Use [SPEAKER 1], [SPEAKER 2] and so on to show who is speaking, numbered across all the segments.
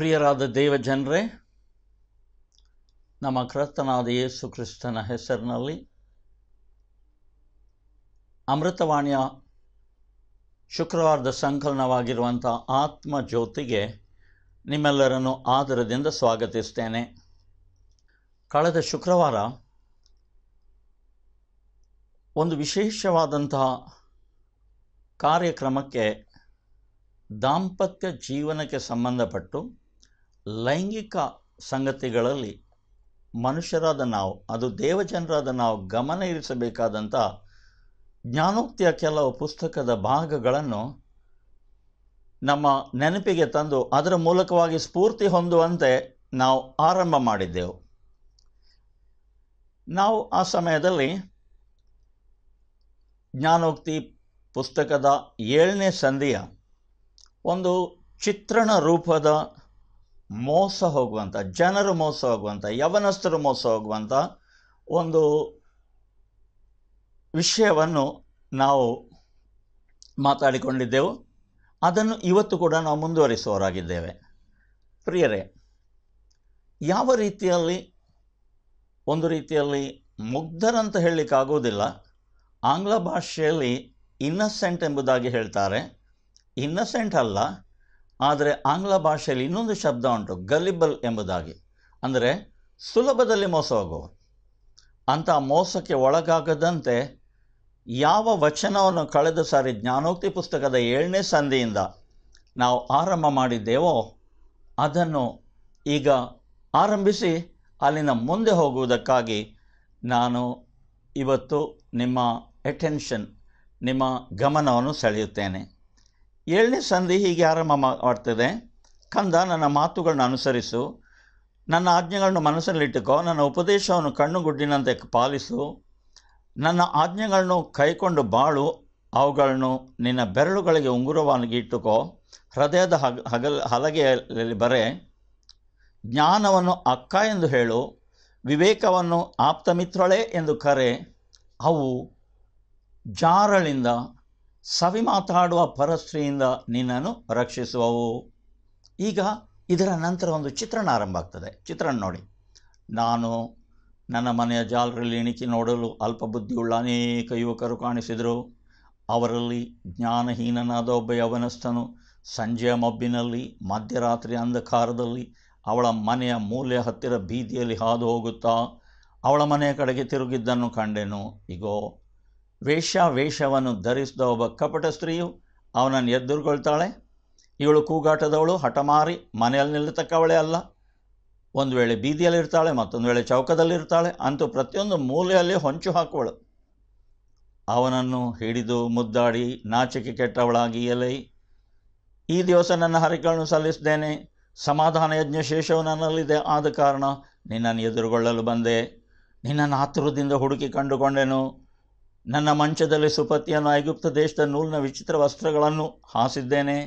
[SPEAKER 1] ಪ್ರಿಯರಾದ ದೇವ ಜನರೇ ನಮ್ಮ ಕರ್ತನಾದ ಯೇಸು ಕ್ರಿಸ್ತನ ಹೆಸರಿನಲ್ಲಿ ಅಮೃತವಾಣಿಯ ಶುಕ್ರವಾರದ ಸಂಕಲನವಾಗಿರುವಂಥ ಆತ್ಮ ಜ್ಯೋತಿಗೆ ನಿಮ್ಮೆಲ್ಲರನ್ನು ಆದರದಿಂದ ಸ್ವಾಗತಿಸ್ತೇನೆ ಕಳೆದ ಶುಕ್ರವಾರ ಒಂದು ವಿಶೇಷವಾದಂತಹ ಕಾರ್ಯಕ್ರಮಕ್ಕೆ ದಾಂಪತ್ಯ ಜೀವನಕ್ಕೆ ಸಂಬಂಧಪಟ್ಟು ಲೈಂಗಿಕ ಸಂಗತಿಗಳಲ್ಲಿ ಮನುಷ್ಯರಾದ ನಾವು ಅದು ದೇವಜನರಾದ ನಾವು ಗಮನ ಇರಿಸಬೇಕಾದಂಥ ಜ್ಞಾನೋಕ್ತಿಯ ಕೆಲವು ಪುಸ್ತಕದ ಭಾಗಗಳನ್ನು ನಮ್ಮ ನೆನಪಿಗೆ ತಂದು ಅದರ ಮೂಲಕವಾಗಿ ಸ್ಫೂರ್ತಿ ಹೊಂದುವಂತೆ ನಾವು ಆರಂಭ ಮಾಡಿದ್ದೆವು ನಾವು ಆ ಸಮಯದಲ್ಲಿ ಜ್ಞಾನೋಕ್ತಿ ಪುಸ್ತಕದ ಏಳನೇ ಸಂಧಿಯ ಒಂದು ಚಿತ್ರಣ ರೂಪದ ಮೋಸ ಹೋಗುವಂಥ ಜನರು ಮೋಸ ಹೋಗುವಂಥ ಯವನಸ್ಥರು ಮೋಸ ಹೋಗುವಂಥ ಒಂದು ವಿಷಯವನ್ನು ನಾವು ಮಾತಾಡಿಕೊಂಡಿದ್ದೆವು ಅದನ್ನು ಇವತ್ತು ಕೂಡ ನಾವು ಮುಂದುವರಿಸುವವರಾಗಿದ್ದೇವೆ ಪ್ರಿಯರೇ ಯಾವ ರೀತಿಯಲ್ಲಿ ಒಂದು ರೀತಿಯಲ್ಲಿ ಮುಗ್ಧರಂತ ಹೇಳಲಿಕ್ಕಾಗುವುದಿಲ್ಲ ಆಂಗ್ಲ ಭಾಷೆಯಲ್ಲಿ ಇನ್ನಸೆಂಟ್ ಎಂಬುದಾಗಿ ಹೇಳ್ತಾರೆ ಇನ್ನಸೆಂಟ್ ಅಲ್ಲ ಆದರೆ ಆಂಗ್ಲ ಭಾಷೆಯಲ್ಲಿ ಇನ್ನೊಂದು ಶಬ್ದ ಉಂಟು ಗಲಿಬಲ್ ಎಂಬುದಾಗಿ ಅಂದರೆ ಸುಲಭದಲ್ಲಿ ಮೋಸ ಹೋಗುವ ಅಂಥ ಮೋಸಕ್ಕೆ ಒಳಗಾಗದಂತೆ ಯಾವ ವಚನವನ್ನು ಕಳೆದ ಸಾರಿ ಜ್ಞಾನೋಕ್ತಿ ಪುಸ್ತಕದ ಏಳನೇ ಸಂಧಿಯಿಂದ ನಾವು ಆರಂಭ ಮಾಡಿದ್ದೇವೋ ಅದನ್ನು ಈಗ ಆರಂಭಿಸಿ ಅಲ್ಲಿನ ಮುಂದೆ ಹೋಗುವುದಕ್ಕಾಗಿ ನಾನು ಇವತ್ತು ನಿಮ್ಮ ಅಟೆನ್ಷನ್ ನಿಮ್ಮ ಗಮನವನ್ನು ಸೆಳೆಯುತ್ತೇನೆ ಏಳನೇ ಸಂಧಿ ಹೀಗೆ ಆರಂಭ ಮಾಡ್ತದೆ ಕಂದ ನನ್ನ ಮಾತುಗಳನ್ನು ಅನುಸರಿಸು ನನ್ನ ಆಜ್ಞೆಗಳನ್ನು ಮನಸ್ಸಲ್ಲಿಟ್ಟುಕೋ ನನ್ನ ಉಪದೇಶವನ್ನು ಕಣ್ಣುಗುಡ್ಡಿನಂತೆ ಪಾಲಿಸು ನನ್ನ ಆಜ್ಞೆಗಳನ್ನು ಕೈಕೊಂಡು ಬಾಳು ಅವುಗಳನ್ನು ನಿನ್ನ ಬೆರಳುಗಳಿಗೆ ಉಂಗುರವಾಗಿ ಇಟ್ಟುಕೋ ಹೃದಯದ ಹಗ ಹಗಲ್ ಹಲಗೆಯಲ್ಲಿ ಬರೆ ಜ್ಞಾನವನ್ನು ಅಕ್ಕ ಎಂದು ಹೇಳು ವಿವೇಕವನ್ನು ಆಪ್ತಮಿತ್ರಳೇ ಎಂದು ಕರೆ ಅವು ಜಾರಳಿಂದ ಸವಿ ಮಾತಾಡುವ ಪರಸ್ತ್ರೀಯಿಂದ ನಿನ್ನನ್ನು ರಕ್ಷಿಸುವವು ಈಗ ಇದರ ನಂತರ ಒಂದು ಚಿತ್ರಣ ಆರಂಭ ಆಗ್ತದೆ ಚಿತ್ರಣ ನೋಡಿ ನಾನು ನನ್ನ ಮನೆಯ ಜಾಲರಲ್ಲಿ ಇಣಿಕಿ ನೋಡಲು ಅಲ್ಪ ಬುದ್ಧಿಯುಳ್ಳ ಅನೇಕ ಯುವಕರು ಕಾಣಿಸಿದರು ಅವರಲ್ಲಿ ಜ್ಞಾನಹೀನನಾದ ಒಬ್ಬ ಯವನಸ್ಥನು ಸಂಜೆಯ ಮಬ್ಬಿನಲ್ಲಿ ಮಧ್ಯರಾತ್ರಿ ಅಂಧಕಾರದಲ್ಲಿ ಅವಳ ಮನೆಯ ಮೂಲೆಯ ಹತ್ತಿರ ಬೀದಿಯಲ್ಲಿ ಹಾದು ಹೋಗುತ್ತಾ ಅವಳ ಮನೆಯ ಕಡೆಗೆ ತಿರುಗಿದ್ದನ್ನು ಕಂಡೆನು ಇಗೋ ವೇಷ ವೇಷವನ್ನು ಧರಿಸಿದ ಒಬ್ಬ ಕಪಟ ಸ್ತ್ರೀಯು ಅವನನ್ನು ಎದುರುಗೊಳ್ತಾಳೆ ಇವಳು ಕೂಗಾಟದವಳು ಹಠಮಾರಿ ಮನೆಯಲ್ಲಿ ನಿಲ್ಲತಕ್ಕವಳೇ ಅಲ್ಲ ಒಂದು ವೇಳೆ ಬೀದಿಯಲ್ಲಿರ್ತಾಳೆ ಮತ್ತೊಂದು ವೇಳೆ ಚೌಕದಲ್ಲಿರ್ತಾಳೆ ಅಂತೂ ಪ್ರತಿಯೊಂದು ಮೂಲೆಯಲ್ಲಿ ಹೊಂಚು ಹಾಕುವಳು ಅವನನ್ನು ಹಿಡಿದು ಮುದ್ದಾಡಿ ನಾಚಿಕೆ ಕೆಟ್ಟವಳಾಗಿ ಎಲೆ ಈ ದಿವಸ ನನ್ನ ಹರಿಗಳನ್ನು ಸಲ್ಲಿಸಿದ್ದೇನೆ ಸಮಾಧಾನ ಯಜ್ಞ ಶೇಷವು ನನ್ನಲ್ಲಿದೆ ಆದ ಕಾರಣ ನಿನ್ನನ್ನು ಎದುರುಗೊಳ್ಳಲು ಬಂದೆ ನಿನ್ನನ್ನು ಆತುರದಿಂದ ಹುಡುಕಿ ಕಂಡುಕೊಂಡೆನು ನನ್ನ ಮಂಚದಲ್ಲಿ ಸುಪತಿಯನ್ನು ಐಗುಪ್ತ ದೇಶದ ನೂಲಿನ ವಿಚಿತ್ರ ವಸ್ತ್ರಗಳನ್ನು ಹಾಸಿದ್ದೇನೆ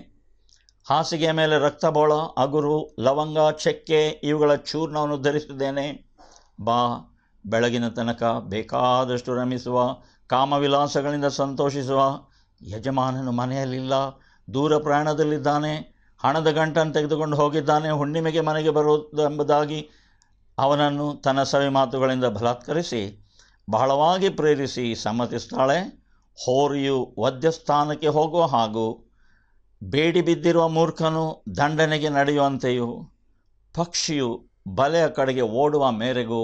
[SPEAKER 1] ಹಾಸಿಗೆಯ ಮೇಲೆ ರಕ್ತಬೋಳ ಅಗುರು ಲವಂಗ ಚಕ್ಕೆ ಇವುಗಳ ಚೂರ್ಣವನ್ನು ಧರಿಸಿದ್ದೇನೆ ಬಾ ಬೆಳಗಿನ ತನಕ ಬೇಕಾದಷ್ಟು ರಮಿಸುವ ಕಾಮವಿಲಾಸಗಳಿಂದ ಸಂತೋಷಿಸುವ ಯಜಮಾನನು ಮನೆಯಲ್ಲಿಲ್ಲ ದೂರ ಪ್ರಯಾಣದಲ್ಲಿದ್ದಾನೆ ಹಣದ ಗಂಟನ್ನು ತೆಗೆದುಕೊಂಡು ಹೋಗಿದ್ದಾನೆ ಹುಣ್ಣಿಮೆಗೆ ಮನೆಗೆ ಎಂಬುದಾಗಿ ಅವನನ್ನು ತನ್ನ ಸವಿ ಮಾತುಗಳಿಂದ ಬಲಾತ್ಕರಿಸಿ ಬಹಳವಾಗಿ ಪ್ರೇರಿಸಿ ಸಮ್ಮತಿಸ್ತಾಳೆ ಹೋರಿಯು ಸ್ಥಾನಕ್ಕೆ ಹೋಗುವ ಹಾಗೂ ಬೇಡಿ ಬಿದ್ದಿರುವ ಮೂರ್ಖನು ದಂಡನೆಗೆ ನಡೆಯುವಂತೆಯೂ ಪಕ್ಷಿಯು ಬಲೆಯ ಕಡೆಗೆ ಓಡುವ ಮೇರೆಗೂ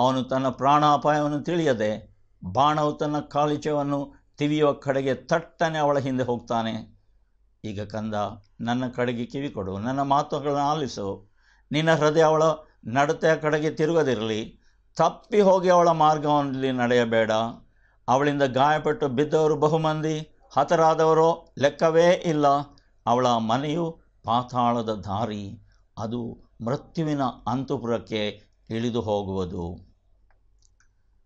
[SPEAKER 1] ಅವನು ತನ್ನ ಪ್ರಾಣಾಪಾಯವನ್ನು ತಿಳಿಯದೆ ಬಾಣವು ತನ್ನ ಕಾಳಿಚವನ್ನು ತಿವಿಯುವ ಕಡೆಗೆ ತಟ್ಟನೆ ಅವಳ ಹಿಂದೆ ಹೋಗ್ತಾನೆ ಈಗ ಕಂದ ನನ್ನ ಕಡೆಗೆ ಕಿವಿ ಕೊಡು ನನ್ನ ಮಾತುಗಳನ್ನು ಆಲಿಸು ನಿನ್ನ ಹೃದಯ ಅವಳ ನಡತೆಯ ಕಡೆಗೆ ತಿರುಗದಿರಲಿ ತಪ್ಪಿ ಹೋಗಿ ಅವಳ ಮಾರ್ಗದಲ್ಲಿ ನಡೆಯಬೇಡ ಅವಳಿಂದ ಗಾಯಪಟ್ಟು ಬಿದ್ದವರು ಬಹುಮಂದಿ ಹತರಾದವರೋ ಲೆಕ್ಕವೇ ಇಲ್ಲ ಅವಳ ಮನೆಯು ಪಾತಾಳದ ದಾರಿ ಅದು ಮೃತ್ಯುವಿನ ಅಂತಪುರಕ್ಕೆ ಇಳಿದು ಹೋಗುವುದು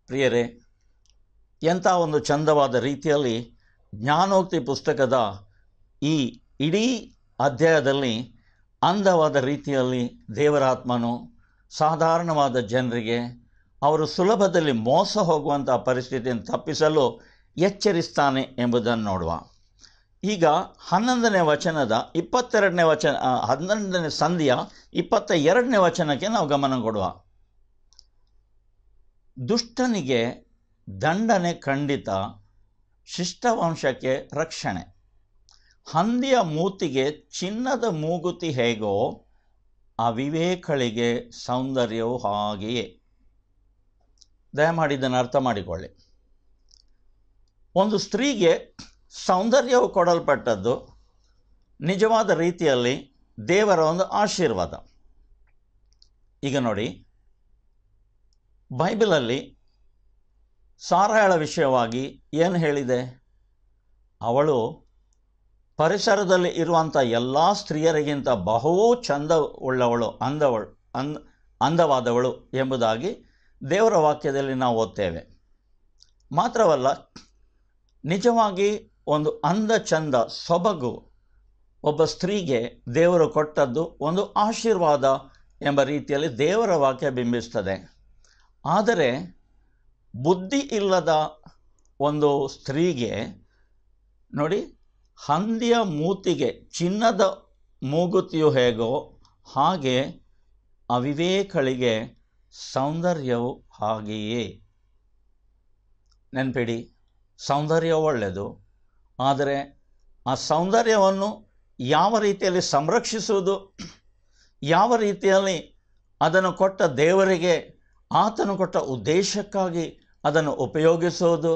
[SPEAKER 1] ಪ್ರಿಯರೇ ಎಂಥ ಒಂದು ಚಂದವಾದ ರೀತಿಯಲ್ಲಿ ಜ್ಞಾನೋಕ್ತಿ ಪುಸ್ತಕದ ಈ ಇಡೀ ಅಧ್ಯಾಯದಲ್ಲಿ ಅಂದವಾದ ರೀತಿಯಲ್ಲಿ ದೇವರಾತ್ಮನು ಸಾಧಾರಣವಾದ ಜನರಿಗೆ ಅವರು ಸುಲಭದಲ್ಲಿ ಮೋಸ ಹೋಗುವಂಥ ಪರಿಸ್ಥಿತಿಯನ್ನು ತಪ್ಪಿಸಲು ಎಚ್ಚರಿಸ್ತಾನೆ ಎಂಬುದನ್ನು ನೋಡುವ ಈಗ ಹನ್ನೊಂದನೇ ವಚನದ ಇಪ್ಪತ್ತೆರಡನೇ ವಚನ ಹನ್ನೊಂದನೇ ಸಂಧಿಯ ಇಪ್ಪತ್ತ ಎರಡನೇ ವಚನಕ್ಕೆ ನಾವು ಗಮನ ಕೊಡುವ ದುಷ್ಟನಿಗೆ ದಂಡನೆ ಖಂಡಿತ ಶಿಷ್ಟವಂಶಕ್ಕೆ ರಕ್ಷಣೆ ಹಂದಿಯ ಮೂತಿಗೆ ಚಿನ್ನದ ಮೂಗುತಿ ಹೇಗೋ ಅವಿವೇಕಳಿಗೆ ಸೌಂದರ್ಯವು ಹಾಗೆಯೇ ದಯಮಾಡಿ ಇದನ್ನು ಅರ್ಥ ಮಾಡಿಕೊಳ್ಳಿ ಒಂದು ಸ್ತ್ರೀಗೆ ಸೌಂದರ್ಯವು ಕೊಡಲ್ಪಟ್ಟದ್ದು ನಿಜವಾದ ರೀತಿಯಲ್ಲಿ ದೇವರ ಒಂದು ಆಶೀರ್ವಾದ ಈಗ ನೋಡಿ ಬೈಬಲಲ್ಲಿ ಸಾರಾಯಳ ವಿಷಯವಾಗಿ ಏನು ಹೇಳಿದೆ ಅವಳು ಪರಿಸರದಲ್ಲಿ ಇರುವಂಥ ಎಲ್ಲ ಸ್ತ್ರೀಯರಿಗಿಂತ ಬಹು ಚಂದ ಉಳ್ಳವಳು ಅಂದವಳು ಅಂದ ಅಂದವಾದವಳು ಎಂಬುದಾಗಿ ದೇವರ ವಾಕ್ಯದಲ್ಲಿ ನಾವು ಓದ್ತೇವೆ ಮಾತ್ರವಲ್ಲ ನಿಜವಾಗಿ ಒಂದು ಅಂದ ಚಂದ ಸೊಬಗು ಒಬ್ಬ ಸ್ತ್ರೀಗೆ ದೇವರು ಕೊಟ್ಟದ್ದು ಒಂದು ಆಶೀರ್ವಾದ ಎಂಬ ರೀತಿಯಲ್ಲಿ ದೇವರ ವಾಕ್ಯ ಬಿಂಬಿಸ್ತದೆ ಆದರೆ ಬುದ್ಧಿ ಇಲ್ಲದ ಒಂದು ಸ್ತ್ರೀಗೆ ನೋಡಿ ಹಂದಿಯ ಮೂತಿಗೆ ಚಿನ್ನದ ಮೂಗುತಿಯು ಹೇಗೋ ಹಾಗೆ ಅವಿವೇಕಳಿಗೆ ಸೌಂದರ್ಯವು ಹಾಗೆಯೇ ನೆನಪಿಡಿ ಸೌಂದರ್ಯ ಒಳ್ಳೆಯದು ಆದರೆ ಆ ಸೌಂದರ್ಯವನ್ನು ಯಾವ ರೀತಿಯಲ್ಲಿ ಸಂರಕ್ಷಿಸುವುದು ಯಾವ ರೀತಿಯಲ್ಲಿ ಅದನ್ನು ಕೊಟ್ಟ ದೇವರಿಗೆ ಆತನು ಕೊಟ್ಟ ಉದ್ದೇಶಕ್ಕಾಗಿ ಅದನ್ನು ಉಪಯೋಗಿಸುವುದು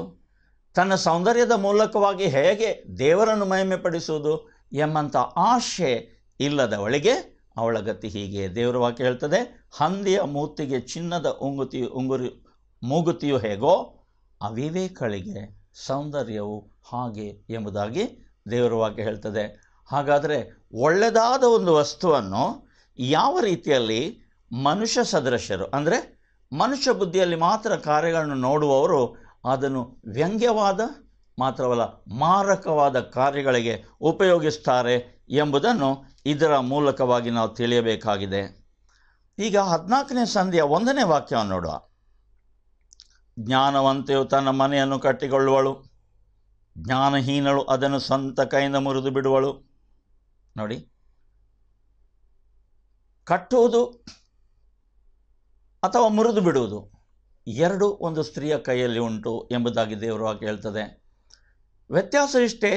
[SPEAKER 1] ತನ್ನ ಸೌಂದರ್ಯದ ಮೂಲಕವಾಗಿ ಹೇಗೆ ದೇವರನ್ನು ಮಹಿಮೆಪಡಿಸುವುದು ಎಂಬಂಥ ಆಶೆ ಇಲ್ಲದವಳಿಗೆ ಅವಳ ಗತಿ ಹೀಗೆ ದೇವರ ವಾಕ್ಯ ಹೇಳ್ತದೆ ಹಂದಿಯ ಮೂತಿಗೆ ಚಿನ್ನದ ಉಂಗುತಿ ಉಂಗುರಿ ಮೂಗುತಿಯು ಹೇಗೋ ಅವಿವೇಕಳಿಗೆ ಸೌಂದರ್ಯವು ಹಾಗೆ ಎಂಬುದಾಗಿ ದೇವರ ವಾಕ್ಯ ಹೇಳ್ತದೆ ಹಾಗಾದರೆ ಒಳ್ಳೆಯದಾದ ಒಂದು ವಸ್ತುವನ್ನು ಯಾವ ರೀತಿಯಲ್ಲಿ ಮನುಷ್ಯ ಸದೃಶ್ಯರು ಅಂದರೆ ಮನುಷ್ಯ ಬುದ್ಧಿಯಲ್ಲಿ ಮಾತ್ರ ಕಾರ್ಯಗಳನ್ನು ನೋಡುವವರು ಅದನ್ನು ವ್ಯಂಗ್ಯವಾದ ಮಾತ್ರವಲ್ಲ ಮಾರಕವಾದ ಕಾರ್ಯಗಳಿಗೆ ಉಪಯೋಗಿಸ್ತಾರೆ ಎಂಬುದನ್ನು ಇದರ ಮೂಲಕವಾಗಿ ನಾವು ತಿಳಿಯಬೇಕಾಗಿದೆ ಈಗ ಹದಿನಾಲ್ಕನೇ ಸಂಧಿಯ ಒಂದನೇ ವಾಕ್ಯವನ್ನು ನೋಡುವ ಜ್ಞಾನವಂತೆಯು ತನ್ನ ಮನೆಯನ್ನು ಕಟ್ಟಿಕೊಳ್ಳುವಳು ಜ್ಞಾನಹೀನಳು ಅದನ್ನು ಸ್ವಂತ ಕೈಯಿಂದ ಮುರಿದು ಬಿಡುವಳು ನೋಡಿ ಕಟ್ಟುವುದು ಅಥವಾ ಮುರಿದು ಬಿಡುವುದು ಎರಡು ಒಂದು ಸ್ತ್ರೀಯ ಕೈಯಲ್ಲಿ ಉಂಟು ಎಂಬುದಾಗಿ ದೇವರು ವಾಕ್ಯ ಹೇಳ್ತದೆ ವ್ಯತ್ಯಾಸ ಇಷ್ಟೇ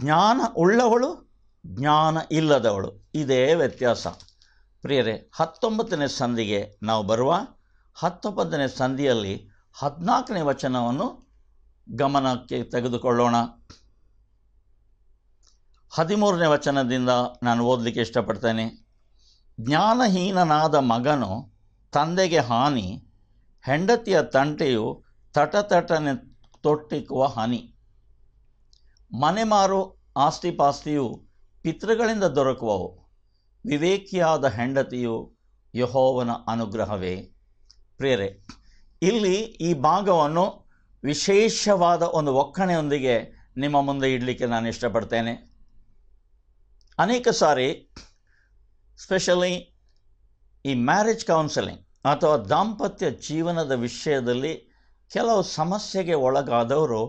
[SPEAKER 1] ಜ್ಞಾನ ಉಳ್ಳವಳು ಜ್ಞಾನ ಇಲ್ಲದವಳು ಇದೇ ವ್ಯತ್ಯಾಸ ಪ್ರಿಯರೇ ಹತ್ತೊಂಬತ್ತನೇ ಸಂಧಿಗೆ ನಾವು ಬರುವ ಹತ್ತೊಂಬತ್ತನೇ ಸಂಧಿಯಲ್ಲಿ ಹದಿನಾಲ್ಕನೇ ವಚನವನ್ನು ಗಮನಕ್ಕೆ ತೆಗೆದುಕೊಳ್ಳೋಣ ಹದಿಮೂರನೇ ವಚನದಿಂದ ನಾನು ಓದಲಿಕ್ಕೆ ಇಷ್ಟಪಡ್ತೇನೆ ಜ್ಞಾನಹೀನನಾದ ಮಗನು ತಂದೆಗೆ ಹಾನಿ ಹೆಂಡತಿಯ ತಂಟೆಯು ತಟತಟನೆ ತೊಟ್ಟಿಕ್ಕುವ ಹಾನಿ ಮನೆ ಮಾರು ಆಸ್ತಿ ಪಾಸ್ತಿಯು ಪಿತೃಗಳಿಂದ ದೊರಕುವವು ವಿವೇಕಿಯಾದ ಹೆಂಡತಿಯು ಯಹೋವನ ಅನುಗ್ರಹವೇ ಪ್ರೇರೆ ಇಲ್ಲಿ ಈ ಭಾಗವನ್ನು ವಿಶೇಷವಾದ ಒಂದು ಒಕ್ಕಣೆಯೊಂದಿಗೆ ನಿಮ್ಮ ಮುಂದೆ ಇಡಲಿಕ್ಕೆ ನಾನು ಇಷ್ಟಪಡ್ತೇನೆ ಅನೇಕ ಸಾರಿ ಸ್ಪೆಷಲಿ ಈ ಮ್ಯಾರೇಜ್ ಕೌನ್ಸಿಲಿಂಗ್ ಅಥವಾ ದಾಂಪತ್ಯ ಜೀವನದ ವಿಷಯದಲ್ಲಿ ಕೆಲವು ಸಮಸ್ಯೆಗೆ ಒಳಗಾದವರು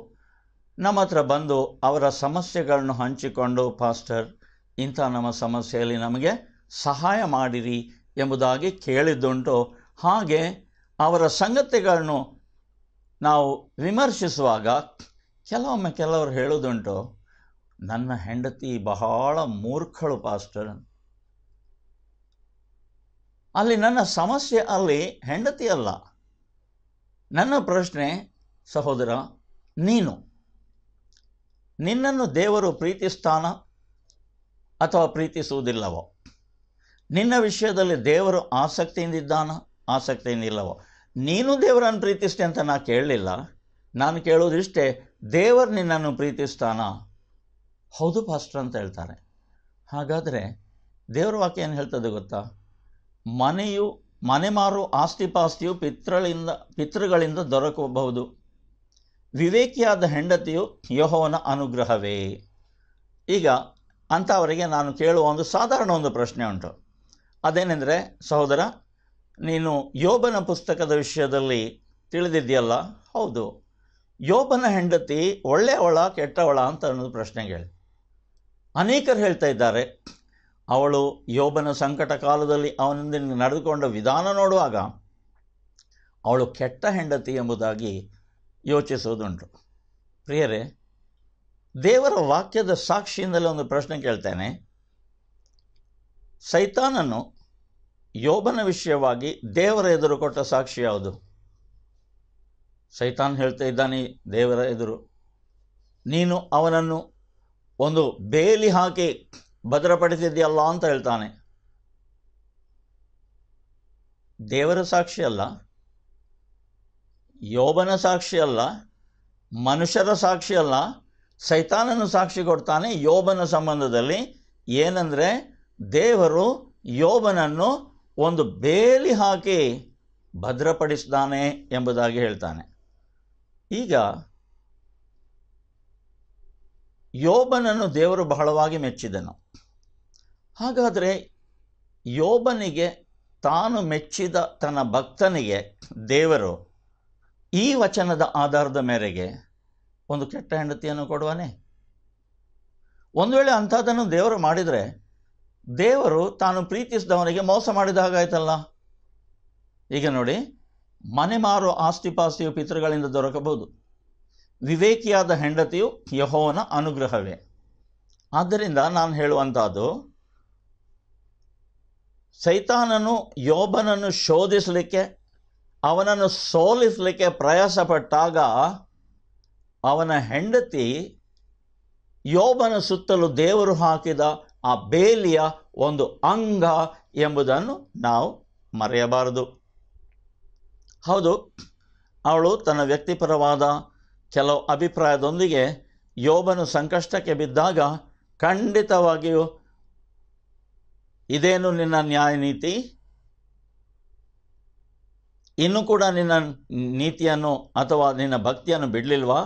[SPEAKER 1] ನಮ್ಮ ಹತ್ರ ಬಂದು ಅವರ ಸಮಸ್ಯೆಗಳನ್ನು ಹಂಚಿಕೊಂಡು ಪಾಸ್ಟರ್ ಇಂಥ ನಮ್ಮ ಸಮಸ್ಯೆಯಲ್ಲಿ ನಮಗೆ ಸಹಾಯ ಮಾಡಿರಿ ಎಂಬುದಾಗಿ ಕೇಳಿದ್ದುಂಟು ಹಾಗೆ ಅವರ ಸಂಗತಿಗಳನ್ನು ನಾವು ವಿಮರ್ಶಿಸುವಾಗ ಕೆಲವೊಮ್ಮೆ ಕೆಲವರು ಹೇಳೋದುಂಟು ನನ್ನ ಹೆಂಡತಿ ಬಹಳ ಮೂರ್ಖಳು ಪಾಸ್ಟರ್ ಅಲ್ಲಿ ನನ್ನ ಸಮಸ್ಯೆ ಅಲ್ಲಿ ಹೆಂಡತಿ ಅಲ್ಲ ನನ್ನ ಪ್ರಶ್ನೆ ಸಹೋದರ ನೀನು ನಿನ್ನನ್ನು ದೇವರು ಪ್ರೀತಿಸ್ತಾನ ಅಥವಾ ಪ್ರೀತಿಸುವುದಿಲ್ಲವೋ ನಿನ್ನ ವಿಷಯದಲ್ಲಿ ದೇವರು ಆಸಕ್ತಿಯಿಂದ ಇಲ್ಲವೋ ನೀನು ದೇವರನ್ನು ಪ್ರೀತಿಸ್ತೆ ಅಂತ ನಾನು ಕೇಳಲಿಲ್ಲ ನಾನು ಇಷ್ಟೇ ದೇವರು ನಿನ್ನನ್ನು ಪ್ರೀತಿಸ್ತಾನ ಹೌದು ಪಾಸ್ಟರ್ ಅಂತ ಹೇಳ್ತಾರೆ ಹಾಗಾದರೆ ದೇವರ ವಾಕ್ಯ ಏನು ಹೇಳ್ತದೆ ಗೊತ್ತಾ ಮನೆಯು ಮನೆ ಮಾರು ಆಸ್ತಿ ಪಾಸ್ತಿಯು ಪಿತೃಗಳಿಂದ ಪಿತೃಗಳಿಂದ ದೊರಕಬಹುದು ವಿವೇಕಿಯಾದ ಹೆಂಡತಿಯು ಯೋಹವನ ಅನುಗ್ರಹವೇ ಈಗ ಅಂಥವರಿಗೆ ನಾನು ಕೇಳುವ ಒಂದು ಸಾಧಾರಣ ಒಂದು ಪ್ರಶ್ನೆ ಉಂಟು ಅದೇನೆಂದರೆ ಸಹೋದರ ನೀನು ಯೋಬನ ಪುಸ್ತಕದ ವಿಷಯದಲ್ಲಿ ತಿಳಿದಿದೆಯಲ್ಲ ಹೌದು ಯೋಬನ ಹೆಂಡತಿ ಒಳ್ಳೆಯವಳ ಕೆಟ್ಟವಳ ಅಂತ ಅನ್ನೋದು ಪ್ರಶ್ನೆ ಕೇಳಿ ಅನೇಕರು ಹೇಳ್ತಾ ಇದ್ದಾರೆ ಅವಳು ಯೋಬನ ಸಂಕಟ ಕಾಲದಲ್ಲಿ ಅವನಿಂದ ನಡೆದುಕೊಂಡ ವಿಧಾನ ನೋಡುವಾಗ ಅವಳು ಕೆಟ್ಟ ಹೆಂಡತಿ ಎಂಬುದಾಗಿ ಯೋಚಿಸುವುದುಂಟು ಪ್ರಿಯರೇ ದೇವರ ವಾಕ್ಯದ ಸಾಕ್ಷಿಯಿಂದಲೇ ಒಂದು ಪ್ರಶ್ನೆ ಕೇಳ್ತೇನೆ ಸೈತಾನನು ಯೋಬನ ವಿಷಯವಾಗಿ ದೇವರ ಎದುರು ಕೊಟ್ಟ ಸಾಕ್ಷಿ ಯಾವುದು ಸೈತಾನ್ ಹೇಳ್ತಾ ಇದ್ದಾನೆ ದೇವರ ಎದುರು ನೀನು ಅವನನ್ನು ಒಂದು ಬೇಲಿ ಹಾಕಿ ಭದ್ರಪಡಿಸಿದೆಯಲ್ಲ ಅಂತ ಹೇಳ್ತಾನೆ ದೇವರ ಸಾಕ್ಷಿ ಅಲ್ಲ ಯೋಬನ ಸಾಕ್ಷಿ ಅಲ್ಲ ಮನುಷ್ಯರ ಸಾಕ್ಷಿ ಅಲ್ಲ ಸೈತಾನನ್ನು ಸಾಕ್ಷಿ ಕೊಡ್ತಾನೆ ಯೋಬನ ಸಂಬಂಧದಲ್ಲಿ ಏನಂದರೆ ದೇವರು ಯೋಬನನ್ನು ಒಂದು ಬೇಲಿ ಹಾಕಿ ಭದ್ರಪಡಿಸ್ತಾನೆ ಎಂಬುದಾಗಿ ಹೇಳ್ತಾನೆ ಈಗ ಯೋಬನನ್ನು ದೇವರು ಬಹಳವಾಗಿ ಮೆಚ್ಚಿದನು ಹಾಗಾದರೆ ಯೋಬನಿಗೆ ತಾನು ಮೆಚ್ಚಿದ ತನ್ನ ಭಕ್ತನಿಗೆ ದೇವರು ಈ ವಚನದ ಆಧಾರದ ಮೇರೆಗೆ ಒಂದು ಕೆಟ್ಟ ಹೆಂಡತಿಯನ್ನು ಕೊಡುವನೇ ಒಂದು ವೇಳೆ ಅಂಥದ್ದನ್ನು ದೇವರು ಮಾಡಿದರೆ ದೇವರು ತಾನು ಪ್ರೀತಿಸಿದವನಿಗೆ ಮೋಸ ಮಾಡಿದ ಹಾಗಾಯ್ತಲ್ಲ ಈಗ ನೋಡಿ ಮನೆ ಆಸ್ತಿ ಆಸ್ತಿಪಾಸ್ತಿಯು ಪಿತೃಗಳಿಂದ ದೊರಕಬಹುದು ವಿವೇಕಿಯಾದ ಹೆಂಡತಿಯು ಯಹೋವನ ಅನುಗ್ರಹವೇ ಆದ್ದರಿಂದ ನಾನು ಹೇಳುವಂಥದ್ದು ಸೈತಾನನು ಯೋಬನನ್ನು ಶೋಧಿಸಲಿಕ್ಕೆ ಅವನನ್ನು ಸೋಲಿಸಲಿಕ್ಕೆ ಪ್ರಯಾಸಪಟ್ಟಾಗ ಅವನ ಹೆಂಡತಿ ಯೋಬನ ಸುತ್ತಲೂ ದೇವರು ಹಾಕಿದ ಆ ಬೇಲಿಯ ಒಂದು ಅಂಗ ಎಂಬುದನ್ನು ನಾವು ಮರೆಯಬಾರದು ಹೌದು ಅವಳು ತನ್ನ ವ್ಯಕ್ತಿಪರವಾದ ಕೆಲವು ಅಭಿಪ್ರಾಯದೊಂದಿಗೆ ಯೋಬನು ಸಂಕಷ್ಟಕ್ಕೆ ಬಿದ್ದಾಗ ಖಂಡಿತವಾಗಿಯೂ ಇದೇನು ನಿನ್ನ ನ್ಯಾಯ ನೀತಿ ಇನ್ನು ಕೂಡ ನಿನ್ನ ನೀತಿಯನ್ನು ಅಥವಾ ನಿನ್ನ ಭಕ್ತಿಯನ್ನು ಬಿಡಲಿಲ್ವಾ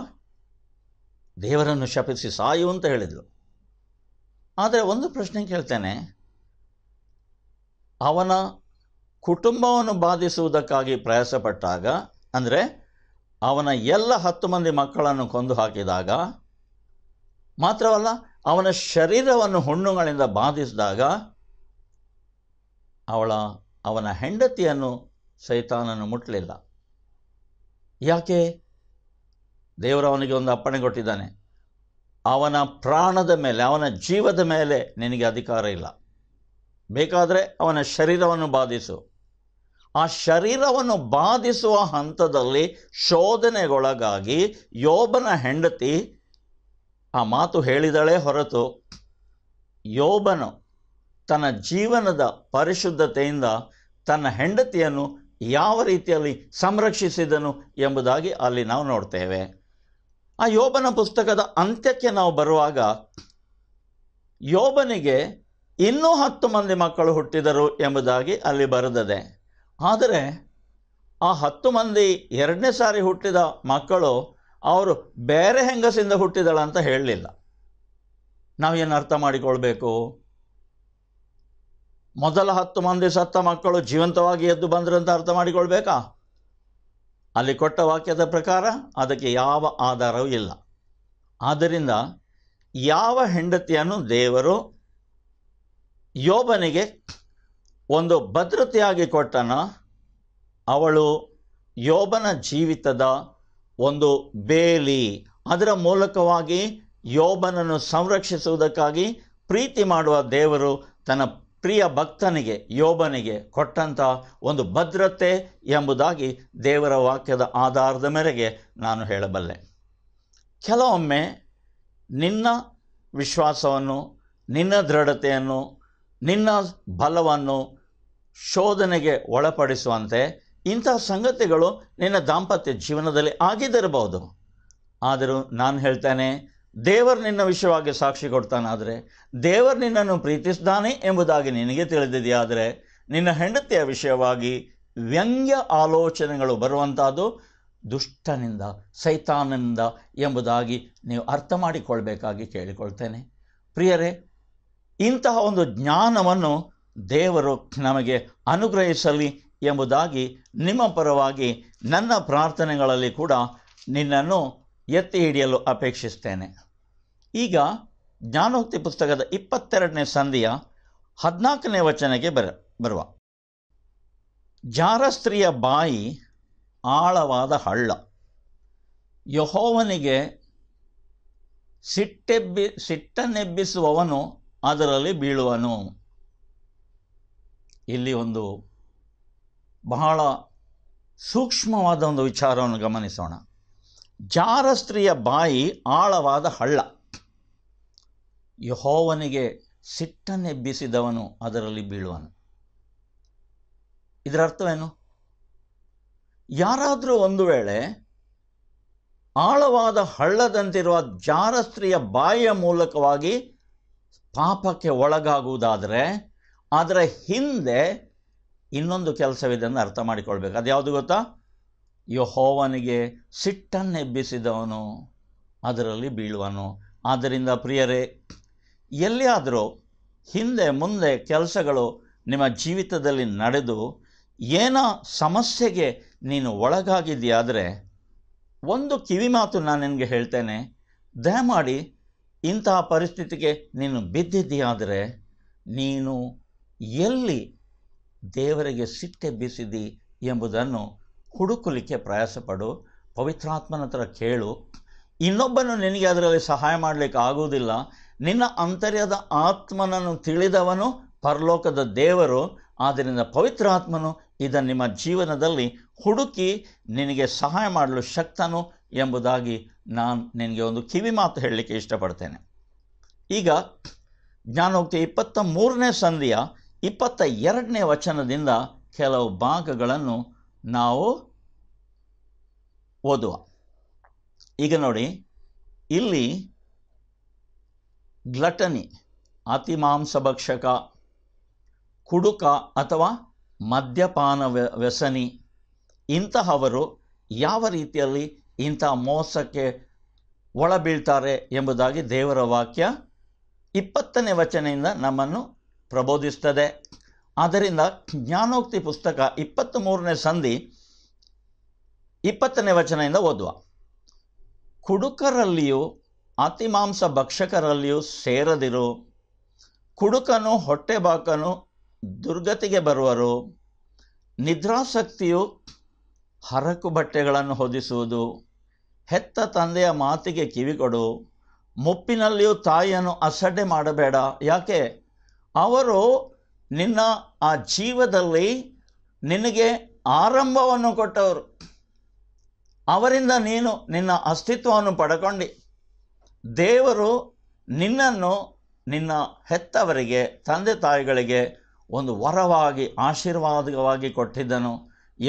[SPEAKER 1] ದೇವರನ್ನು ಶಪಿಸಿ ಸಾಯು ಅಂತ ಹೇಳಿದರು ಆದರೆ ಒಂದು ಪ್ರಶ್ನೆ ಕೇಳ್ತೇನೆ ಅವನ ಕುಟುಂಬವನ್ನು ಬಾಧಿಸುವುದಕ್ಕಾಗಿ ಪ್ರಯಾಸಪಟ್ಟಾಗ ಅಂದರೆ ಅವನ ಎಲ್ಲ ಹತ್ತು ಮಂದಿ ಮಕ್ಕಳನ್ನು ಕೊಂದು ಹಾಕಿದಾಗ ಮಾತ್ರವಲ್ಲ ಅವನ ಶರೀರವನ್ನು ಹುಣ್ಣುಗಳಿಂದ ಬಾಧಿಸಿದಾಗ ಅವಳ ಅವನ ಹೆಂಡತಿಯನ್ನು ಸೈತಾನನ್ನು ಮುಟ್ಟಲಿಲ್ಲ ಯಾಕೆ ದೇವರ ಒಂದು ಅಪ್ಪಣೆ ಕೊಟ್ಟಿದ್ದಾನೆ ಅವನ ಪ್ರಾಣದ ಮೇಲೆ ಅವನ ಜೀವದ ಮೇಲೆ ನಿನಗೆ ಅಧಿಕಾರ ಇಲ್ಲ ಬೇಕಾದರೆ ಅವನ ಶರೀರವನ್ನು ಬಾಧಿಸು ಆ ಶರೀರವನ್ನು ಬಾಧಿಸುವ ಹಂತದಲ್ಲಿ ಶೋಧನೆಗೊಳಗಾಗಿ ಯೋಬನ ಹೆಂಡತಿ ಆ ಮಾತು ಹೇಳಿದಳೇ ಹೊರತು ಯೋಬನು ತನ್ನ ಜೀವನದ ಪರಿಶುದ್ಧತೆಯಿಂದ ತನ್ನ ಹೆಂಡತಿಯನ್ನು ಯಾವ ರೀತಿಯಲ್ಲಿ ಸಂರಕ್ಷಿಸಿದನು ಎಂಬುದಾಗಿ ಅಲ್ಲಿ ನಾವು ನೋಡ್ತೇವೆ ಆ ಯೋಬನ ಪುಸ್ತಕದ ಅಂತ್ಯಕ್ಕೆ ನಾವು ಬರುವಾಗ ಯೋಬನಿಗೆ ಇನ್ನೂ ಹತ್ತು ಮಂದಿ ಮಕ್ಕಳು ಹುಟ್ಟಿದರು ಎಂಬುದಾಗಿ ಅಲ್ಲಿ ಬರೆದದೆ ಆದರೆ ಆ ಹತ್ತು ಮಂದಿ ಎರಡನೇ ಸಾರಿ ಹುಟ್ಟಿದ ಮಕ್ಕಳು ಅವರು ಬೇರೆ ಹೆಂಗಸಿಂದ ಅಂತ ಹೇಳಲಿಲ್ಲ ನಾವೇನು ಅರ್ಥ ಮಾಡಿಕೊಳ್ಬೇಕು ಮೊದಲ ಹತ್ತು ಮಂದಿ ಸತ್ತ ಮಕ್ಕಳು ಜೀವಂತವಾಗಿ ಎದ್ದು ಅಂತ ಅರ್ಥ ಮಾಡಿಕೊಳ್ಬೇಕಾ ಅಲ್ಲಿ ಕೊಟ್ಟ ವಾಕ್ಯದ ಪ್ರಕಾರ ಅದಕ್ಕೆ ಯಾವ ಆಧಾರವೂ ಇಲ್ಲ ಆದ್ದರಿಂದ ಯಾವ ಹೆಂಡತಿಯನ್ನು ದೇವರು ಯೋಬನಿಗೆ ಒಂದು ಭದ್ರತೆಯಾಗಿ ಕೊಟ್ಟನ ಅವಳು ಯೋಬನ ಜೀವಿತದ ಒಂದು ಬೇಲಿ ಅದರ ಮೂಲಕವಾಗಿ ಯೋಬನನ್ನು ಸಂರಕ್ಷಿಸುವುದಕ್ಕಾಗಿ ಪ್ರೀತಿ ಮಾಡುವ ದೇವರು ತನ್ನ ಪ್ರಿಯ ಭಕ್ತನಿಗೆ ಯೋಬನಿಗೆ ಕೊಟ್ಟಂಥ ಒಂದು ಭದ್ರತೆ ಎಂಬುದಾಗಿ ದೇವರ ವಾಕ್ಯದ ಆಧಾರದ ಮೇರೆಗೆ ನಾನು ಹೇಳಬಲ್ಲೆ ಕೆಲವೊಮ್ಮೆ ನಿನ್ನ ವಿಶ್ವಾಸವನ್ನು ನಿನ್ನ ದೃಢತೆಯನ್ನು ನಿನ್ನ ಬಲವನ್ನು ಶೋಧನೆಗೆ ಒಳಪಡಿಸುವಂತೆ ಇಂಥ ಸಂಗತಿಗಳು ನಿನ್ನ ದಾಂಪತ್ಯ ಜೀವನದಲ್ಲಿ ಆಗಿದ್ದಿರಬಹುದು ಆದರೂ ನಾನು ಹೇಳ್ತೇನೆ ದೇವರು ನಿನ್ನ ವಿಷಯವಾಗಿ ಸಾಕ್ಷಿ ಕೊಡ್ತಾನಾದರೆ ದೇವರು ನಿನ್ನನ್ನು ಪ್ರೀತಿಸ್ತಾನೆ ಎಂಬುದಾಗಿ ನಿನಗೆ ತಿಳಿದಿದೆಯಾದರೆ ನಿನ್ನ ಹೆಂಡತಿಯ ವಿಷಯವಾಗಿ ವ್ಯಂಗ್ಯ ಆಲೋಚನೆಗಳು ಬರುವಂಥದ್ದು ದುಷ್ಟನಿಂದ ಸೈತಾನನಿಂದ ಎಂಬುದಾಗಿ ನೀವು ಅರ್ಥ ಮಾಡಿಕೊಳ್ಬೇಕಾಗಿ ಕೇಳಿಕೊಳ್ತೇನೆ ಪ್ರಿಯರೇ ಇಂತಹ ಒಂದು ಜ್ಞಾನವನ್ನು ದೇವರು ನಮಗೆ ಅನುಗ್ರಹಿಸಲಿ ಎಂಬುದಾಗಿ ನಿಮ್ಮ ಪರವಾಗಿ ನನ್ನ ಪ್ರಾರ್ಥನೆಗಳಲ್ಲಿ ಕೂಡ ನಿನ್ನನ್ನು ಎತ್ತಿ ಹಿಡಿಯಲು ಅಪೇಕ್ಷಿಸ್ತೇನೆ ಈಗ ಜ್ಞಾನೋಕ್ತಿ ಪುಸ್ತಕದ ಇಪ್ಪತ್ತೆರಡನೇ ಸಂಧಿಯ ಹದಿನಾಲ್ಕನೇ ವಚನಕ್ಕೆ ಬರ ಬರುವ ಜಾರಸ್ತ್ರೀಯ ಬಾಯಿ ಆಳವಾದ ಹಳ್ಳ ಯಹೋವನಿಗೆ ಸಿಟ್ಟೆಬ್ಬಿ ಸಿಟ್ಟನ್ನೆಬ್ಬಿಸುವವನು ಅದರಲ್ಲಿ ಬೀಳುವನು ಇಲ್ಲಿ ಒಂದು ಬಹಳ ಸೂಕ್ಷ್ಮವಾದ ಒಂದು ವಿಚಾರವನ್ನು ಗಮನಿಸೋಣ ಜಾರಸ್ತ್ರೀಯ ಬಾಯಿ ಆಳವಾದ ಹಳ್ಳ ಯಹೋವನಿಗೆ ಸಿಟ್ಟನ್ನೆಬ್ಬಿಸಿದವನು ಅದರಲ್ಲಿ ಬೀಳುವನು ಇದರ ಅರ್ಥವೇನು ಯಾರಾದರೂ ಒಂದು ವೇಳೆ ಆಳವಾದ ಹಳ್ಳದಂತಿರುವ ಜಾರಸ್ತ್ರೀಯ ಬಾಯಿಯ ಮೂಲಕವಾಗಿ ಪಾಪಕ್ಕೆ ಒಳಗಾಗುವುದಾದರೆ ಅದರ ಹಿಂದೆ ಇನ್ನೊಂದು ಕೆಲಸವಿದೆ ಅಂತ ಅರ್ಥ ಮಾಡಿಕೊಳ್ಬೇಕು ಅದು ಯಾವುದು ಗೊತ್ತಾ ಯಹೋವನಿಗೆ ಸಿಟ್ಟನ್ನೆಬ್ಬಿಸಿದವನು ಅದರಲ್ಲಿ ಬೀಳುವನು ಆದ್ದರಿಂದ ಪ್ರಿಯರೇ ಎಲ್ಲಿಯಾದರೂ ಹಿಂದೆ ಮುಂದೆ ಕೆಲಸಗಳು ನಿಮ್ಮ ಜೀವಿತದಲ್ಲಿ ನಡೆದು ಏನೋ ಸಮಸ್ಯೆಗೆ ನೀನು ಒಳಗಾಗಿದೆಯಾದರೆ ಒಂದು ಕಿವಿ ಮಾತು ನಾನು ನಿನಗೆ ಹೇಳ್ತೇನೆ ದಯಮಾಡಿ ಇಂತಹ ಪರಿಸ್ಥಿತಿಗೆ ನೀನು ಬಿದ್ದಿದ್ದೀಯಾದರೆ ನೀನು ಎಲ್ಲಿ ದೇವರಿಗೆ ಸಿಟ್ಟೆ ಸಿಟ್ಟೆಬ್ಬಿಸಿದಿ ಎಂಬುದನ್ನು ಹುಡುಕಲಿಕ್ಕೆ ಪ್ರಯಾಸಪಡು ಪವಿತ್ರಾತ್ಮನ ಹತ್ರ ಕೇಳು ಇನ್ನೊಬ್ಬನು ನಿನಗೆ ಅದರಲ್ಲಿ ಸಹಾಯ ಮಾಡಲಿಕ್ಕೆ ಆಗುವುದಿಲ್ಲ ನಿನ್ನ ಅಂತರ್ಯದ ಆತ್ಮನನ್ನು ತಿಳಿದವನು ಪರಲೋಕದ ದೇವರು ಆದ್ದರಿಂದ ಪವಿತ್ರಾತ್ಮನು ಇದನ್ನು ನಿಮ್ಮ ಜೀವನದಲ್ಲಿ ಹುಡುಕಿ ನಿನಗೆ ಸಹಾಯ ಮಾಡಲು ಶಕ್ತನು ಎಂಬುದಾಗಿ ನಾನು ನಿನಗೆ ಒಂದು ಕಿವಿ ಮಾತು ಹೇಳಲಿಕ್ಕೆ ಇಷ್ಟಪಡ್ತೇನೆ ಈಗ ಜ್ಞಾನೋಕ್ತಿ ಇಪ್ಪತ್ತ ಮೂರನೇ ಸಂಧಿಯ ಇಪ್ಪತ್ತ ಎರಡನೇ ವಚನದಿಂದ ಕೆಲವು ಭಾಗಗಳನ್ನು ನಾವು ಓದುವ ಈಗ ನೋಡಿ ಇಲ್ಲಿ ಗ್ಲಟನಿ ಅತಿಮಾಂಸಭಕ್ಷಕ ಕುಡುಕ ಅಥವಾ ಮದ್ಯಪಾನ ವ್ಯಸನಿ ಇಂತಹವರು ಯಾವ ರೀತಿಯಲ್ಲಿ ಇಂಥ ಮೋಸಕ್ಕೆ ಒಳಬೀಳ್ತಾರೆ ಎಂಬುದಾಗಿ ದೇವರ ವಾಕ್ಯ ಇಪ್ಪತ್ತನೇ ವಚನೆಯಿಂದ ನಮ್ಮನ್ನು ಪ್ರಬೋಧಿಸ್ತದೆ ಆದ್ದರಿಂದ ಜ್ಞಾನೋಕ್ತಿ ಪುಸ್ತಕ ಇಪ್ಪತ್ತ್ ಮೂರನೇ ಸಂಧಿ ಇಪ್ಪತ್ತನೇ ವಚನದಿಂದ ಓದುವ ಕುಡುಕರಲ್ಲಿಯೂ ಅತಿಮಾಂಸ ಭಕ್ಷಕರಲ್ಲಿಯೂ ಸೇರದಿರು ಕುಡುಕನು ಹೊಟ್ಟೆಬಾಕನು ದುರ್ಗತಿಗೆ ಬರುವರು ನಿದ್ರಾಸಕ್ತಿಯು ಹರಕು ಬಟ್ಟೆಗಳನ್ನು ಹೊದಿಸುವುದು ಹೆತ್ತ ತಂದೆಯ ಮಾತಿಗೆ ಕಿವಿಗೊಡು ಮುಪ್ಪಿನಲ್ಲಿಯೂ ತಾಯಿಯನ್ನು ಅಸಡ್ಡೆ ಮಾಡಬೇಡ ಯಾಕೆ ಅವರು ನಿನ್ನ ಆ ಜೀವದಲ್ಲಿ ನಿನಗೆ ಆರಂಭವನ್ನು ಕೊಟ್ಟವರು ಅವರಿಂದ ನೀನು ನಿನ್ನ ಅಸ್ತಿತ್ವವನ್ನು ಪಡ್ಕೊಂಡು ದೇವರು ನಿನ್ನನ್ನು ನಿನ್ನ ಹೆತ್ತವರಿಗೆ ತಂದೆ ತಾಯಿಗಳಿಗೆ ಒಂದು ವರವಾಗಿ ಆಶೀರ್ವಾದವಾಗಿ ಕೊಟ್ಟಿದ್ದನು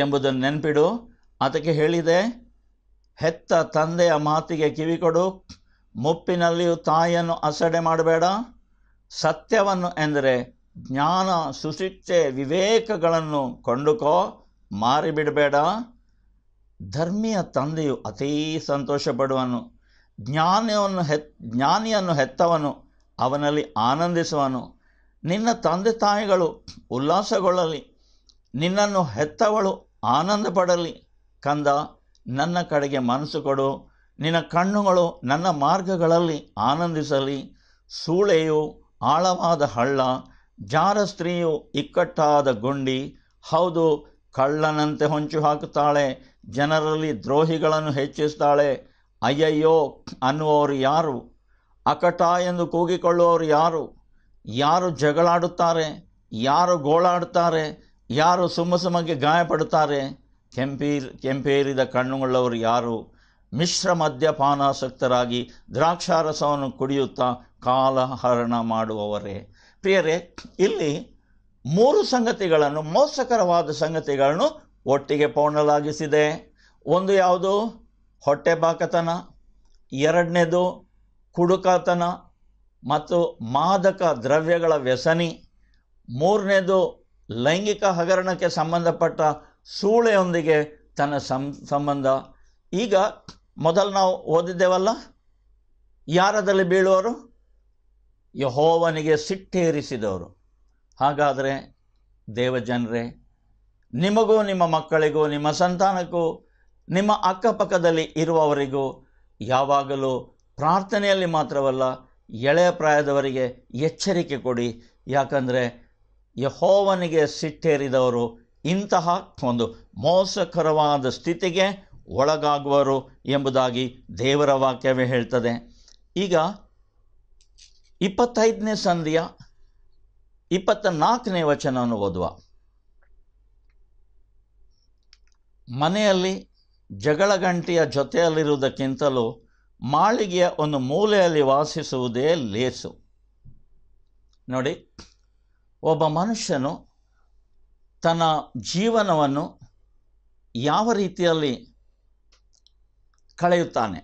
[SPEAKER 1] ಎಂಬುದನ್ನು ನೆನಪಿಡು ಅದಕ್ಕೆ ಹೇಳಿದೆ ಹೆತ್ತ ತಂದೆಯ ಮಾತಿಗೆ ಕಿವಿಕೊಡು ಮುಪ್ಪಿನಲ್ಲಿಯೂ ತಾಯಿಯನ್ನು ಅಸಡೆ ಮಾಡಬೇಡ ಸತ್ಯವನ್ನು ಎಂದರೆ ಜ್ಞಾನ ಸುಶಿಕ್ಷೆ ವಿವೇಕಗಳನ್ನು ಕೊಂಡುಕೋ ಮಾರಿಬಿಡಬೇಡ ಧರ್ಮೀಯ ತಂದೆಯು ಅತೀ ಸಂತೋಷಪಡುವನು ಜ್ಞಾನವನ್ನು ಹೆತ್ ಜ್ಞಾನಿಯನ್ನು ಹೆತ್ತವನು ಅವನಲ್ಲಿ ಆನಂದಿಸುವನು ನಿನ್ನ ತಂದೆ ತಾಯಿಗಳು ಉಲ್ಲಾಸಗೊಳ್ಳಲಿ ನಿನ್ನನ್ನು ಹೆತ್ತವಳು ಆನಂದ ಪಡಲಿ ಕಂದ ನನ್ನ ಕಡೆಗೆ ಮನಸ್ಸು ಕೊಡು ನಿನ್ನ ಕಣ್ಣುಗಳು ನನ್ನ ಮಾರ್ಗಗಳಲ್ಲಿ ಆನಂದಿಸಲಿ ಸೂಳೆಯು ಆಳವಾದ ಹಳ್ಳ ಜಾರ ಸ್ತ್ರೀಯು ಇಕ್ಕಟ್ಟಾದ ಗುಂಡಿ ಹೌದು ಕಳ್ಳನಂತೆ ಹೊಂಚು ಹಾಕುತ್ತಾಳೆ ಜನರಲ್ಲಿ ದ್ರೋಹಿಗಳನ್ನು ಹೆಚ್ಚಿಸ್ತಾಳೆ ಅಯ್ಯಯ್ಯೋ ಅನ್ನುವವರು ಯಾರು ಅಕಟ ಎಂದು ಕೂಗಿಕೊಳ್ಳುವವರು ಯಾರು ಯಾರು ಜಗಳಾಡುತ್ತಾರೆ ಯಾರು ಗೋಳಾಡುತ್ತಾರೆ ಯಾರು ಸುಮ್ಮ ಸುಮ್ಮಗೆ ಗಾಯಪಡುತ್ತಾರೆ ಕೆಂಪೀರ್ ಕೆಂಪೇರಿದ ಕಣ್ಣುಳ್ಳವರು ಯಾರು ಮಿಶ್ರ ಮದ್ಯಪಾನಾಸಕ್ತರಾಗಿ ದ್ರಾಕ್ಷಾರಸವನ್ನು ಕುಡಿಯುತ್ತಾ ಕಾಲಹರಣ ಮಾಡುವವರೇ ಪ್ರಿಯರೇ ಇಲ್ಲಿ ಮೂರು ಸಂಗತಿಗಳನ್ನು ಮೋಸಕರವಾದ ಸಂಗತಿಗಳನ್ನು ಒಟ್ಟಿಗೆ ಪೌಣಲಾಗಿಸಿದೆ ಒಂದು ಯಾವುದು ಹೊಟ್ಟೆಬಾಕತನ ಎರಡನೇದು ಕುಡುಕತನ ಮತ್ತು ಮಾದಕ ದ್ರವ್ಯಗಳ ವ್ಯಸನಿ ಮೂರನೇದು ಲೈಂಗಿಕ ಹಗರಣಕ್ಕೆ ಸಂಬಂಧಪಟ್ಟ ಸೂಳೆಯೊಂದಿಗೆ ತನ್ನ ಸಂಬಂಧ ಈಗ ಮೊದಲು ನಾವು ಓದಿದ್ದೇವಲ್ಲ ಯಾರದಲ್ಲಿ ಬೀಳುವರು ಯಹೋವನಿಗೆ ಸಿಟ್ಟೇರಿಸಿದವರು ಹಾಗಾದರೆ ದೇವಜನರೇ ನಿಮಗೂ ನಿಮ್ಮ ಮಕ್ಕಳಿಗೂ ನಿಮ್ಮ ಸಂತಾನಕ್ಕೂ ನಿಮ್ಮ ಅಕ್ಕಪಕ್ಕದಲ್ಲಿ ಇರುವವರಿಗೂ ಯಾವಾಗಲೂ ಪ್ರಾರ್ಥನೆಯಲ್ಲಿ ಮಾತ್ರವಲ್ಲ ಎಳೆಯ ಪ್ರಾಯದವರಿಗೆ ಎಚ್ಚರಿಕೆ ಕೊಡಿ ಯಾಕಂದರೆ ಯಹೋವನಿಗೆ ಸಿಟ್ಟೇರಿದವರು ಇಂತಹ ಒಂದು ಮೋಸಕರವಾದ ಸ್ಥಿತಿಗೆ ಒಳಗಾಗುವರು ಎಂಬುದಾಗಿ ದೇವರ ವಾಕ್ಯವೇ ಹೇಳ್ತದೆ ಈಗ ಇಪ್ಪತ್ತೈದನೇ ಸಂಧಿಯ ಇಪ್ಪತ್ತ ನಾಲ್ಕನೇ ವಚನವನ್ನು ಓದುವ ಮನೆಯಲ್ಲಿ ಜಗಳ ಗಂಟೆಯ ಜೊತೆಯಲ್ಲಿರುವುದಕ್ಕಿಂತಲೂ ಮಾಳಿಗೆಯ ಒಂದು ಮೂಲೆಯಲ್ಲಿ ವಾಸಿಸುವುದೇ ಲೇಸು ನೋಡಿ ಒಬ್ಬ ಮನುಷ್ಯನು ತನ್ನ ಜೀವನವನ್ನು ಯಾವ ರೀತಿಯಲ್ಲಿ ಕಳೆಯುತ್ತಾನೆ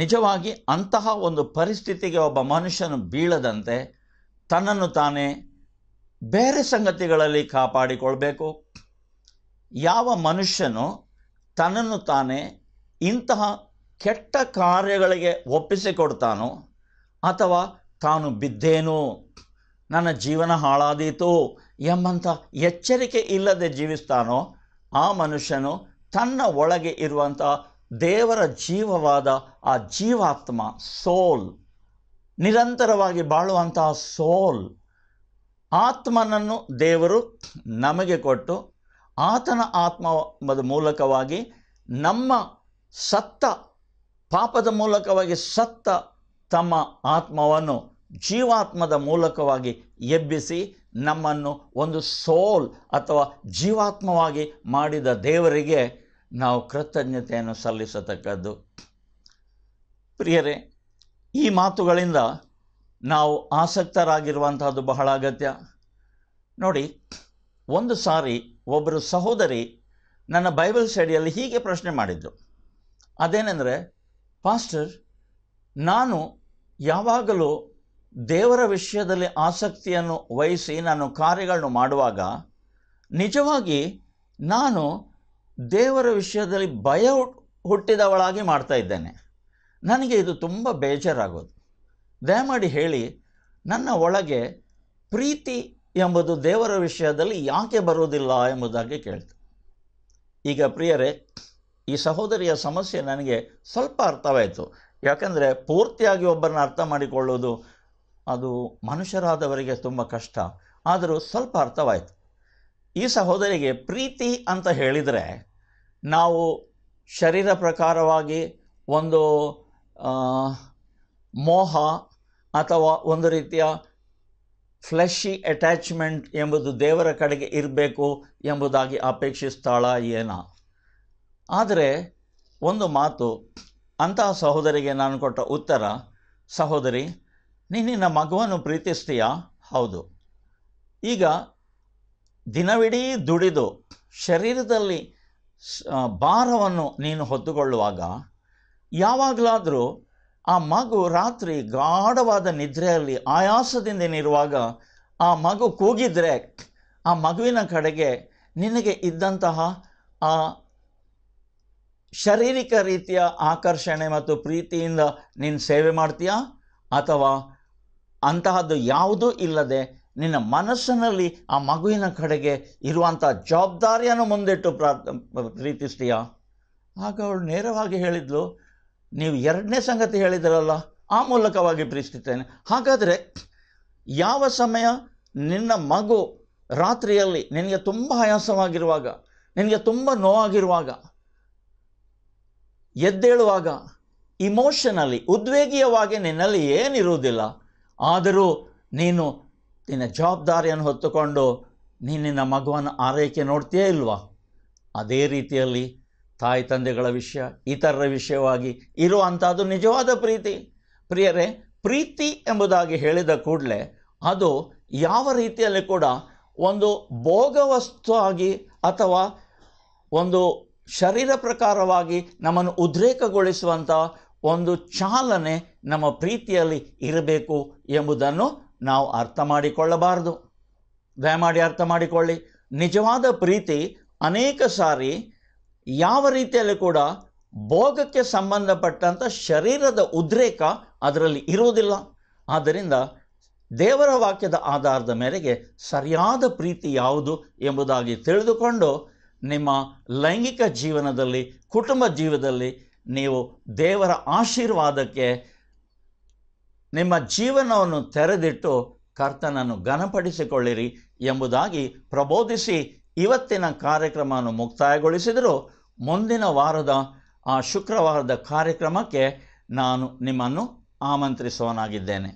[SPEAKER 1] ನಿಜವಾಗಿ ಅಂತಹ ಒಂದು ಪರಿಸ್ಥಿತಿಗೆ ಒಬ್ಬ ಮನುಷ್ಯನು ಬೀಳದಂತೆ ತನ್ನನ್ನು ತಾನೇ ಬೇರೆ ಸಂಗತಿಗಳಲ್ಲಿ ಕಾಪಾಡಿಕೊಳ್ಬೇಕು ಯಾವ ಮನುಷ್ಯನು ತನ್ನನ್ನು ತಾನೇ ಇಂತಹ ಕೆಟ್ಟ ಕಾರ್ಯಗಳಿಗೆ ಒಪ್ಪಿಸಿಕೊಡ್ತಾನೋ ಅಥವಾ ತಾನು ಬಿದ್ದೇನೋ ನನ್ನ ಜೀವನ ಹಾಳಾದೀತು ಎಂಬಂಥ ಎಚ್ಚರಿಕೆ ಇಲ್ಲದೆ ಜೀವಿಸ್ತಾನೋ ಆ ಮನುಷ್ಯನು ತನ್ನ ಒಳಗೆ ಇರುವಂಥ ದೇವರ ಜೀವವಾದ ಆ ಜೀವಾತ್ಮ ಸೋಲ್ ನಿರಂತರವಾಗಿ ಬಾಳುವಂತಹ ಸೋಲ್ ಆತ್ಮನನ್ನು ದೇವರು ನಮಗೆ ಕೊಟ್ಟು ಆತನ ಆತ್ಮದ ಮೂಲಕವಾಗಿ ನಮ್ಮ ಸತ್ತ ಪಾಪದ ಮೂಲಕವಾಗಿ ಸತ್ತ ತಮ್ಮ ಆತ್ಮವನ್ನು ಜೀವಾತ್ಮದ ಮೂಲಕವಾಗಿ ಎಬ್ಬಿಸಿ ನಮ್ಮನ್ನು ಒಂದು ಸೋಲ್ ಅಥವಾ ಜೀವಾತ್ಮವಾಗಿ ಮಾಡಿದ ದೇವರಿಗೆ ನಾವು ಕೃತಜ್ಞತೆಯನ್ನು ಸಲ್ಲಿಸತಕ್ಕದ್ದು ಪ್ರಿಯರೇ ಈ ಮಾತುಗಳಿಂದ ನಾವು ಆಸಕ್ತರಾಗಿರುವಂತಹದ್ದು ಬಹಳ ಅಗತ್ಯ ನೋಡಿ ಒಂದು ಸಾರಿ ಒಬ್ಬರು ಸಹೋದರಿ ನನ್ನ ಬೈಬಲ್ ಸ್ಟಡಿಯಲ್ಲಿ ಹೀಗೆ ಪ್ರಶ್ನೆ ಮಾಡಿದ್ದು ಅದೇನೆಂದರೆ ಪಾಸ್ಟರ್ ನಾನು ಯಾವಾಗಲೂ ದೇವರ ವಿಷಯದಲ್ಲಿ ಆಸಕ್ತಿಯನ್ನು ವಹಿಸಿ ನಾನು ಕಾರ್ಯಗಳನ್ನು ಮಾಡುವಾಗ ನಿಜವಾಗಿ ನಾನು ದೇವರ ವಿಷಯದಲ್ಲಿ ಭಯ ಹುಟ್ಟಿದವಳಾಗಿ ಮಾಡ್ತಾ ಇದ್ದೇನೆ ನನಗೆ ಇದು ತುಂಬ ಬೇಜಾರಾಗೋದು ದಯಮಾಡಿ ಹೇಳಿ ನನ್ನ ಒಳಗೆ ಪ್ರೀತಿ ಎಂಬುದು ದೇವರ ವಿಷಯದಲ್ಲಿ ಯಾಕೆ ಬರುವುದಿಲ್ಲ ಎಂಬುದಾಗಿ ಕೇಳ್ತು ಈಗ ಪ್ರಿಯರೇ ಈ ಸಹೋದರಿಯ ಸಮಸ್ಯೆ ನನಗೆ ಸ್ವಲ್ಪ ಅರ್ಥವಾಯಿತು ಯಾಕಂದರೆ ಪೂರ್ತಿಯಾಗಿ ಒಬ್ಬರನ್ನ ಅರ್ಥ ಮಾಡಿಕೊಳ್ಳೋದು ಅದು ಮನುಷ್ಯರಾದವರಿಗೆ ತುಂಬ ಕಷ್ಟ ಆದರೂ ಸ್ವಲ್ಪ ಅರ್ಥವಾಯಿತು ಈ ಸಹೋದರಿಗೆ ಪ್ರೀತಿ ಅಂತ ಹೇಳಿದರೆ ನಾವು ಶರೀರ ಪ್ರಕಾರವಾಗಿ ಒಂದು ಮೋಹ ಅಥವಾ ಒಂದು ರೀತಿಯ ಫ್ಲೆಶಿ ಅಟ್ಯಾಚ್ಮೆಂಟ್ ಎಂಬುದು ದೇವರ ಕಡೆಗೆ ಇರಬೇಕು ಎಂಬುದಾಗಿ ಅಪೇಕ್ಷಿಸ್ತಾಳ ಏನ ಆದರೆ ಒಂದು ಮಾತು ಅಂತಹ ಸಹೋದರಿಗೆ ನಾನು ಕೊಟ್ಟ ಉತ್ತರ ಸಹೋದರಿ ನಿನ್ನ ಮಗುವನ್ನು ಪ್ರೀತಿಸ್ತೀಯಾ ಹೌದು ಈಗ ದಿನವಿಡೀ ದುಡಿದು ಶರೀರದಲ್ಲಿ ಭಾರವನ್ನು ನೀನು ಹೊತ್ತುಕೊಳ್ಳುವಾಗ ಯಾವಾಗಲಾದರೂ ಆ ಮಗು ರಾತ್ರಿ ಗಾಢವಾದ ನಿದ್ರೆಯಲ್ಲಿ ಆಯಾಸದಿಂದ ಆಯಾಸದಿಂದೇನಿರುವಾಗ ಆ ಮಗು ಕೂಗಿದರೆ ಆ ಮಗುವಿನ ಕಡೆಗೆ ನಿನಗೆ ಇದ್ದಂತಹ ಆ ಶಾರೀರಿಕ ರೀತಿಯ ಆಕರ್ಷಣೆ ಮತ್ತು ಪ್ರೀತಿಯಿಂದ ನೀನು ಸೇವೆ ಮಾಡ್ತೀಯ ಅಥವಾ ಅಂತಹದ್ದು ಯಾವುದೂ ಇಲ್ಲದೆ ನಿನ್ನ ಮನಸ್ಸಿನಲ್ಲಿ ಆ ಮಗುವಿನ ಕಡೆಗೆ ಇರುವಂಥ ಜವಾಬ್ದಾರಿಯನ್ನು ಮುಂದಿಟ್ಟು ಪ್ರಾರ್ಥ ಪ್ರೀತಿಸ್ತೀಯ ಆಗ ಅವಳು ನೇರವಾಗಿ ಹೇಳಿದ್ಲು ನೀವು ಎರಡನೇ ಸಂಗತಿ ಹೇಳಿದ್ರಲ್ಲ ಆ ಮೂಲಕವಾಗಿ ಪ್ರೀತಿಸ್ತೇನೆ ಹಾಗಾದರೆ ಯಾವ ಸಮಯ ನಿನ್ನ ಮಗು ರಾತ್ರಿಯಲ್ಲಿ ನಿನಗೆ ತುಂಬ ಆಯಾಸವಾಗಿರುವಾಗ ನಿನಗೆ ತುಂಬ ನೋವಾಗಿರುವಾಗ ಎದ್ದೇಳುವಾಗ ಇಮೋಷನಲಿ ಉದ್ವೇಗೀಯವಾಗಿ ನಿನ್ನಲ್ಲಿ ಏನಿರುವುದಿಲ್ಲ ಆದರೂ ನೀನು ನಿನ್ನ ಜವಾಬ್ದಾರಿಯನ್ನು ಹೊತ್ತುಕೊಂಡು ನೀನು ನಿನ್ನ ಮಗುವನ್ನು ಆರೈಕೆ ನೋಡ್ತೀಯೇ ಇಲ್ವಾ ಅದೇ ರೀತಿಯಲ್ಲಿ ತಾಯಿ ತಂದೆಗಳ ವಿಷಯ ಇತರರ ವಿಷಯವಾಗಿ ಇರುವಂಥದ್ದು ನಿಜವಾದ ಪ್ರೀತಿ ಪ್ರಿಯರೇ ಪ್ರೀತಿ ಎಂಬುದಾಗಿ ಹೇಳಿದ ಕೂಡಲೇ ಅದು ಯಾವ ರೀತಿಯಲ್ಲಿ ಕೂಡ ಒಂದು ಭೋಗವಸ್ತು ಆಗಿ ಅಥವಾ ಒಂದು ಶರೀರ ಪ್ರಕಾರವಾಗಿ ನಮ್ಮನ್ನು ಉದ್ರೇಕಗೊಳಿಸುವಂಥ ಒಂದು ಚಾಲನೆ ನಮ್ಮ ಪ್ರೀತಿಯಲ್ಲಿ ಇರಬೇಕು ಎಂಬುದನ್ನು ನಾವು ಅರ್ಥ ಮಾಡಿಕೊಳ್ಳಬಾರದು ದಯಮಾಡಿ ಅರ್ಥ ಮಾಡಿಕೊಳ್ಳಿ ನಿಜವಾದ ಪ್ರೀತಿ ಅನೇಕ ಸಾರಿ ಯಾವ ರೀತಿಯಲ್ಲಿ ಕೂಡ ಭೋಗಕ್ಕೆ ಸಂಬಂಧಪಟ್ಟಂಥ ಶರೀರದ ಉದ್ರೇಕ ಅದರಲ್ಲಿ ಇರುವುದಿಲ್ಲ ಆದ್ದರಿಂದ ದೇವರ ವಾಕ್ಯದ ಆಧಾರದ ಮೇರೆಗೆ ಸರಿಯಾದ ಪ್ರೀತಿ ಯಾವುದು ಎಂಬುದಾಗಿ ತಿಳಿದುಕೊಂಡು ನಿಮ್ಮ ಲೈಂಗಿಕ ಜೀವನದಲ್ಲಿ ಕುಟುಂಬ ಜೀವನದಲ್ಲಿ ನೀವು ದೇವರ ಆಶೀರ್ವಾದಕ್ಕೆ ನಿಮ್ಮ ಜೀವನವನ್ನು ತೆರೆದಿಟ್ಟು ಕರ್ತನನ್ನು ಘನಪಡಿಸಿಕೊಳ್ಳಿರಿ ಎಂಬುದಾಗಿ ಪ್ರಬೋಧಿಸಿ ಇವತ್ತಿನ ಕಾರ್ಯಕ್ರಮವನ್ನು ಮುಕ್ತಾಯಗೊಳಿಸಿದರೂ ಮುಂದಿನ ವಾರದ ಆ ಶುಕ್ರವಾರದ ಕಾರ್ಯಕ್ರಮಕ್ಕೆ ನಾನು ನಿಮ್ಮನ್ನು ಆಮಂತ್ರಿಸುವನಾಗಿದ್ದೇನೆ